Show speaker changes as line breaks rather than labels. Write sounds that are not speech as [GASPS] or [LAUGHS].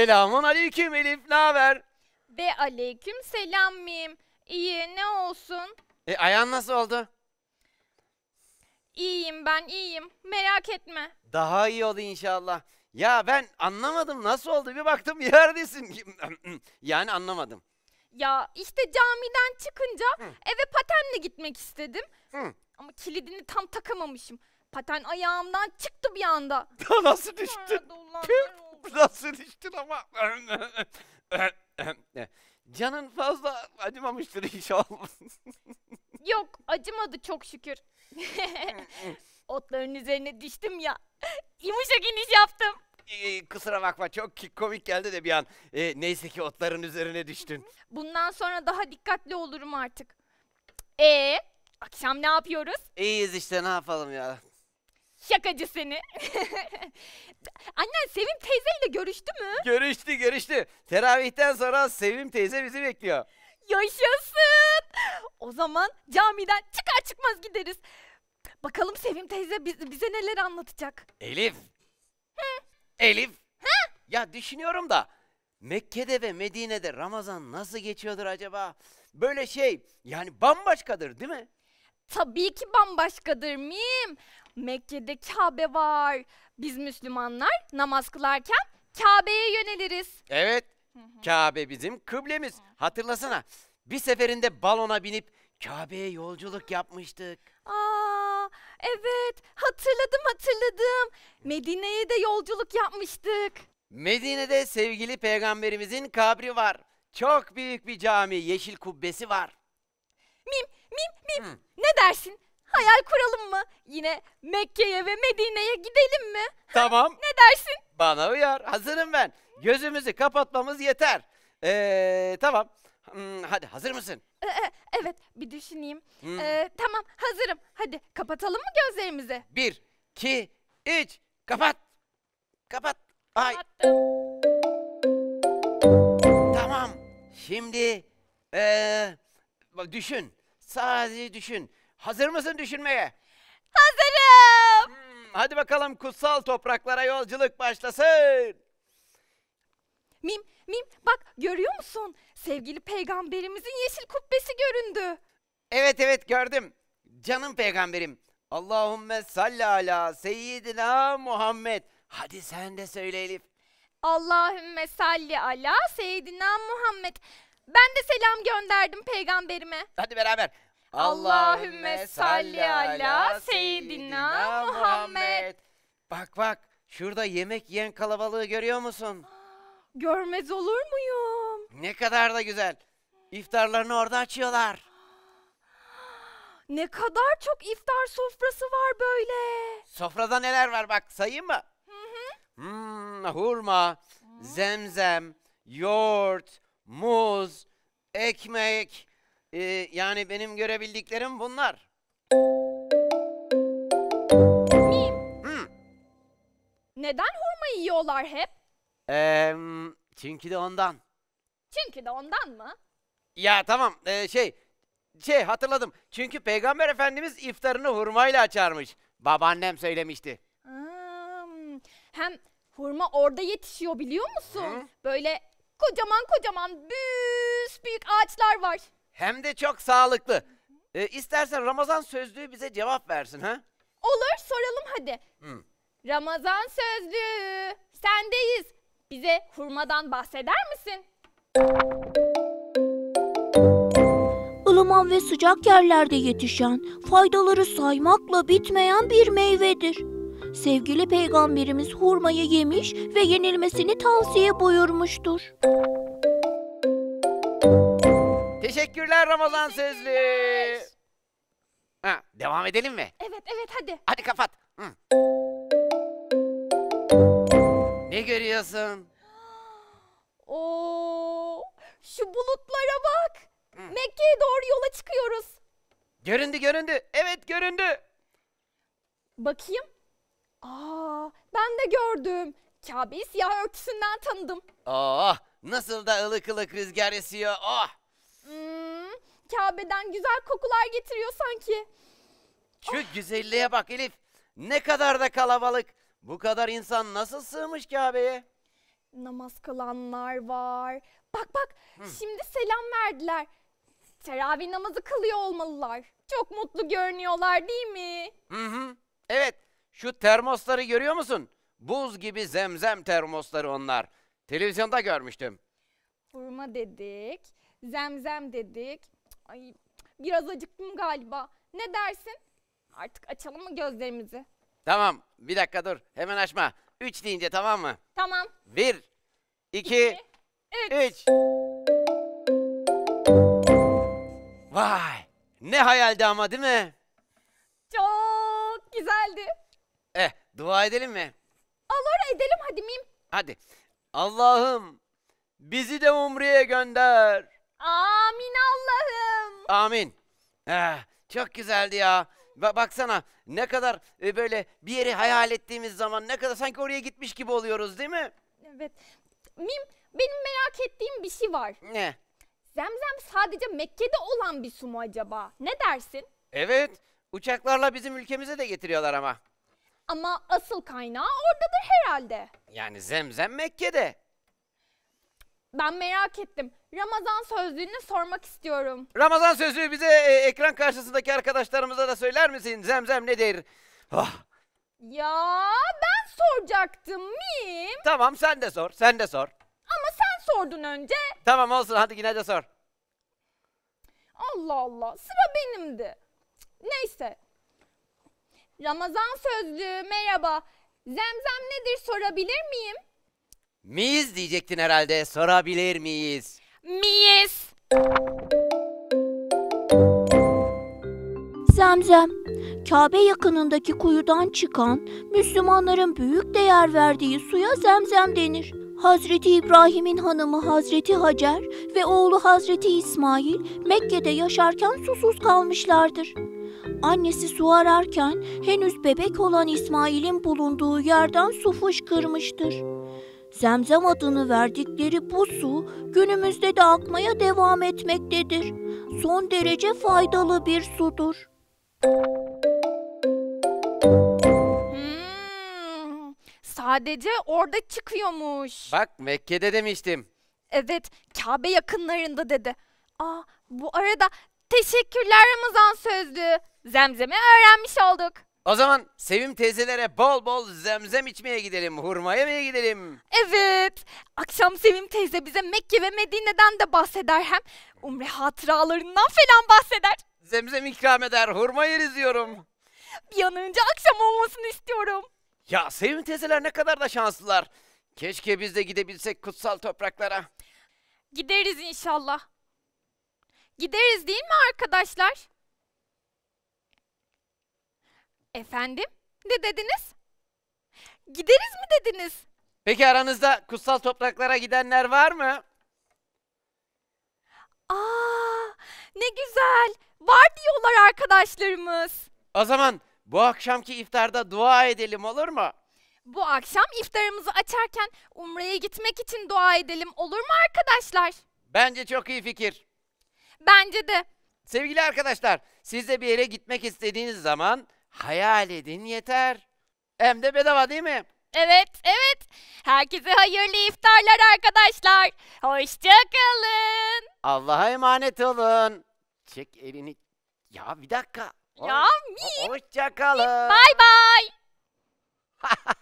Selamun aleyküm Elif, ne haber?
Be aleyküm selam miyim? İyi, ne olsun?
E ayağın nasıl oldu?
İyiyim ben, iyiyim. Merak etme.
Daha iyi oldu inşallah. Ya ben anlamadım nasıl oldu bir baktım yerdesin. [LAUGHS] yani anlamadım.
Ya işte camiden çıkınca Hı. eve patenle gitmek istedim. Hı. Ama kilidini tam takamamışım. Paten ayağımdan çıktı bir anda. [LAUGHS] nasıl düştü? Sonra biraz sürüştün ama
canın fazla acımamıştır inşallah.
Yok acımadı çok şükür.
[LAUGHS]
Otların üzerine düştüm ya. Yumuşak iniş yaptım.
Ee, kusura bakma çok ki- komik geldi de bir an. Ee, neyse ki otların üzerine düştün.
Bundan sonra daha dikkatli olurum artık. E akşam ne yapıyoruz?
İyiyiz işte ne yapalım ya.
Şakacı seni. [LAUGHS] Annen Sevim teyzeyle görüştü mü?
Görüştü görüştü. Teravihten sonra Sevim teyze bizi bekliyor.
Yaşasın. O zaman camiden çıkar çıkmaz gideriz. Bakalım Sevim
teyze bize neler anlatacak. Elif. Elif. Ya düşünüyorum da Mekke'de ve Medine'de Ramazan nasıl geçiyordur acaba? Böyle şey yani bambaşkadır değil mi? Tabii ki bambaşkadır mim.
Mekke'de Kabe var. Biz Müslümanlar namaz kılarken Kabe'ye yöneliriz.
Evet. Kabe bizim kıblemiz. Hatırlasana. Bir seferinde balona binip Kabe'ye yolculuk yapmıştık.
Aa, evet
hatırladım hatırladım. Medine'ye de yolculuk yapmıştık. Medine'de sevgili peygamberimizin kabri var. Çok büyük bir cami, yeşil kubbesi var. Mim mim Hı.
ne dersin? Hayal kuralım mı? Yine Mekke'ye ve Medine'ye gidelim mi? Tamam. ne dersin?
Bana uyar. Hazırım ben. Gözümüzü kapatmamız yeter. Ee, tamam. Hmm, hadi hazır mısın?
Ee, e, evet bir düşüneyim. Hmm. Ee, tamam hazırım. Hadi kapatalım mı gözlerimizi?
Bir, iki, üç. Kapat. Kapat. Ay. Kapattım. Tamam. Şimdi ee, düşün. Sadece düşün. Hazır mısın düşünmeye? Hazırım. Hmm, hadi bakalım kutsal topraklara yolculuk başlasın. Mim, Mim bak görüyor musun? Sevgili peygamberimizin yeşil kubbesi göründü. Evet evet gördüm. Canım peygamberim. Allahümme salli ala seyyidina Muhammed. Hadi sen de söyle Elif.
Allahümme salli ala seyyidina Muhammed. Ben de selam gönderdim peygamberime.
Hadi beraber. Allahümme salli ala seyyidina Muhammed. Bak bak şurada yemek yiyen kalabalığı görüyor musun? [GASPS] Görmez olur muyum? Ne kadar da güzel. İftarlarını orada açıyorlar. [GASPS] Ne kadar çok iftar sofrası var böyle. Sofrada neler var bak sayayım mı? Hı hı. Hmm, hurma, zemzem, yoğurt, muz, ekmek, e, yani benim görebildiklerim bunlar.
Mim, Hmm. neden hurma yiyorlar hep?
Eee, çünkü de ondan.
Çünkü de ondan mı?
Ya tamam e, şey şey hatırladım. Çünkü Peygamber Efendimiz iftarını hurmayla açarmış. Babaannem söylemişti.
Hmm, Hem hurma orada yetişiyor biliyor musun? Böyle Kocaman kocaman büyük büyük ağaçlar var.
Hem de çok sağlıklı. Ee, istersen Ramazan sözlüğü bize cevap versin ha?
Olur soralım hadi. Hı. Ramazan sözlüğü sendeyiz. Bize hurmadan bahseder misin? Ilıman ve sıcak yerlerde yetişen, faydaları saymakla bitmeyen bir meyvedir sevgili peygamberimiz hurmayı yemiş ve yenilmesini tavsiye buyurmuştur.
Teşekkürler Ramazan Sözlü. Ha, devam edelim mi? Evet evet hadi. Hadi kapat. Hı. Ne görüyorsun? [GASPS] Oo, şu bulutlara bak. Mekke'ye
doğru yola çıkıyoruz.
Göründü göründü. Evet göründü.
Bakayım. Aa, ben de gördüm. Kabe'yi siyah örtüsünden tanıdım.
Oh, nasıl da ılık ılık rüzgar esiyor. Oh.
Hmm, Kabe'den güzel kokular getiriyor sanki.
Şu oh. güzelliğe bak Elif. Ne kadar da kalabalık. Bu kadar insan nasıl sığmış Kabe'ye? Namaz kılanlar var. Bak bak Hı. şimdi selam verdiler.
Teravih namazı kılıyor olmalılar. Çok mutlu görünüyorlar değil mi?
Hı hı. Evet şu termosları görüyor musun? Buz gibi zemzem termosları onlar. Televizyonda görmüştüm.
Hurma dedik, zemzem dedik. Ay biraz acıktım galiba. Ne dersin? Artık açalım mı gözlerimizi?
Tamam bir dakika dur hemen açma. Üç deyince tamam mı? Tamam. Bir, iki, İki, üç. üç. Vay ne hayaldi ama değil mi? Çok güzeldi. Eh dua edelim mi?
Olur edelim hadi mim.
Hadi. Allah'ım bizi de Umre'ye gönder.
Amin Allah'ım.
Amin. Eh, çok güzeldi ya. Ba baksana ne kadar e, böyle bir yeri hayal ettiğimiz zaman ne kadar sanki oraya gitmiş gibi oluyoruz değil mi? Evet.
Mim benim merak ettiğim bir şey var. Ne? Zemzem sadece Mekke'de olan bir su mu acaba? Ne dersin?
Evet. Uçaklarla bizim ülkemize de getiriyorlar ama.
Ama asıl kaynağı oradadır herhalde.
Yani Zemzem Mekke'de.
Ben merak ettim. Ramazan sözlüğünü sormak istiyorum.
Ramazan sözlüğü bize e, ekran karşısındaki arkadaşlarımıza da söyler misin? Zemzem nedir? Ah.
Ya ben soracaktım miyim?
Tamam sen de sor, sen de sor.
Ama sen sordun önce.
Tamam olsun hadi yine de sor.
Allah Allah sıra benimdi. Neyse Ramazan sözlüğü merhaba. Zemzem nedir sorabilir miyim?
Miyiz diyecektin herhalde. Sorabilir miyiz?
Miyiz. Zemzem, Kabe yakınındaki kuyudan çıkan Müslümanların büyük değer verdiği suya zemzem denir. Hazreti İbrahim'in hanımı Hazreti Hacer ve oğlu Hazreti İsmail Mekke'de yaşarken susuz kalmışlardır. Annesi su ararken henüz bebek olan İsmail'in bulunduğu yerden su fışkırmıştır. Zemzem adını verdikleri bu su günümüzde de akmaya devam etmektedir. Son derece
faydalı bir sudur.
Hmm, sadece orada çıkıyormuş.
Bak Mekke'de demiştim.
Evet, Kabe yakınlarında dedi. Aa, bu arada Teşekkürler Ramazan Sözlü. Zemzem'i öğrenmiş olduk.
O zaman Sevim teyzelere bol bol zemzem içmeye gidelim, hurmaya mı gidelim.
Evet. Akşam Sevim teyze bize Mekke ve Medine'den de bahseder hem umre hatıralarından falan
bahseder. Zemzem ikram eder, hurma yeriz diyorum. Bir an önce akşam olmasını istiyorum. Ya Sevim teyzeler ne kadar da şanslılar. Keşke biz de gidebilsek kutsal topraklara.
Gideriz inşallah. Gideriz değil mi arkadaşlar? Efendim? Ne dediniz? Gideriz mi dediniz?
Peki aranızda kutsal topraklara gidenler var mı?
Aa, ne güzel. Var diyorlar arkadaşlarımız.
O zaman bu akşamki iftarda dua edelim olur mu?
Bu akşam iftarımızı açarken Umre'ye gitmek için
dua edelim olur mu arkadaşlar? Bence çok iyi fikir. Bence de. Sevgili arkadaşlar, siz de bir yere gitmek istediğiniz zaman hayal edin yeter. Hem de bedava değil mi?
Evet, evet. Herkese hayırlı iftarlar arkadaşlar. Hoşçakalın.
Allah'a emanet olun. Çek elini. Ya bir dakika.
Ya Hoş- miyim? Hoşçakalın. Bay bay.
[LAUGHS]